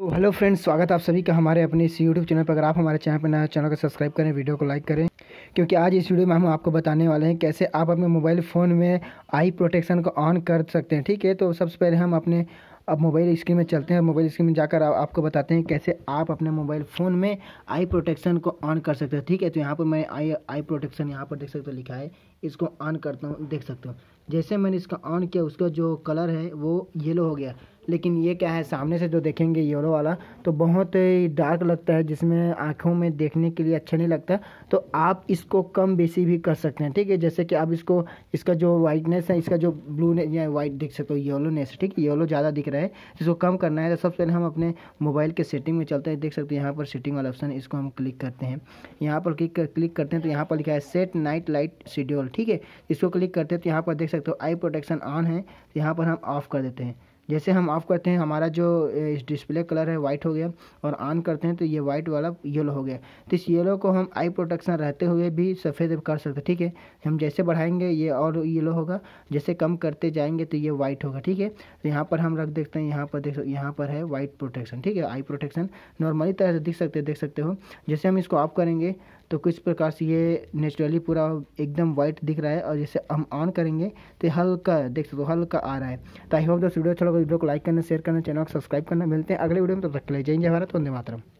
तो hello friends स्वागत आप सभी का हमारे अपने इस यूट्यूब चैनल पर अगर आप हमारे चैनल पर नया चैनल को सब्सक्राइब करें वीडियो को लाइक करें क्योंकि आज इस वीडियो में हम आपको बताने वाले हैं कैसे आप अपने मोबाइल फ़ोन में आई प्रोटेक्शन को ऑन कर सकते हैं ठीक है तो सबसे पहले हम अपने अब मोबाइल स्क्रीन में चलते हैं मोबाइल स्क्रीन में जाकर आप, आपको बताते हैं कैसे आप अपने मोबाइल फ़ोन में आई प्रोटेक्शन को ऑन कर सकते हैं ठीक है तो यहाँ पर मैं आई आई प्रोटेक्शन यहाँ पर देख सकते हो लिखा है इसको ऑन करता हूँ देख सकते हो जैसे मैंने इसका ऑन किया उसका जो कलर है वो येलो हो गया लेकिन ये क्या है सामने से जो देखेंगे येलो वाला तो बहुत ही डार्क लगता है जिसमें आँखों में देखने के लिए अच्छा नहीं लगता तो आप इसको कम बेसी भी कर सकते हैं ठीक है जैसे कि आप इसको इसका जो वाइटनेस है इसका जो ब्लू या वाइट देख सकते हो येलोनेस ठीक है येलो ज़्यादा दिख रहा है इसको कम करना है तो सबसे पहले हम अपने मोबाइल के सेटिंग में चलते हैं देख सकते हैं यहाँ पर सेटिंग वाला ऑप्शन इसको हम क्लिक करते हैं यहाँ पर क्लिक क्लिक करते हैं तो यहाँ पर लिखा है सेट नाइट लाइट शेड्यूल ठीक है इसको क्लिक करते हैं तो यहाँ पर देख सकते हो आई प्रोटेक्शन ऑन है तो यहाँ पर हम ऑफ कर देते हैं जैसे हम ऑफ़ करते हैं हमारा जो इस डिस्प्ले कलर है वाइट हो गया और ऑन करते हैं तो ये वाइट वाला येलो हो गया तो इस येलो को हम आई प्रोटेक्शन रहते हुए भी सफ़ेद कर सकते ठीक है हम जैसे बढ़ाएंगे ये और येलो होगा जैसे कम करते जाएंगे तो ये वाइट होगा ठीक है तो यहाँ पर हम रख देखते हैं यहाँ पर देख यहाँ पर है वाइट प्रोटेक्शन ठीक है आई प्रोटेक्शन नॉर्मली तरह से दिख सकते देख सकते हो जैसे हम इसको ऑफ करेंगे तो कुछ प्रकार से ये नेचुरली पूरा एकदम वाइट दिख रहा है और जैसे हम ऑन करेंगे तो हल्का देख सकते हो हल्का आ रहा है तो आई होप दस वीडियो अच्छा लगा वीडियो को लाइक करना शेयर करना चैनल को सब्सक्राइब करना मिलते हैं अगले वीडियो में तब तो तक के लिए जय जय भारत वंदे मातरम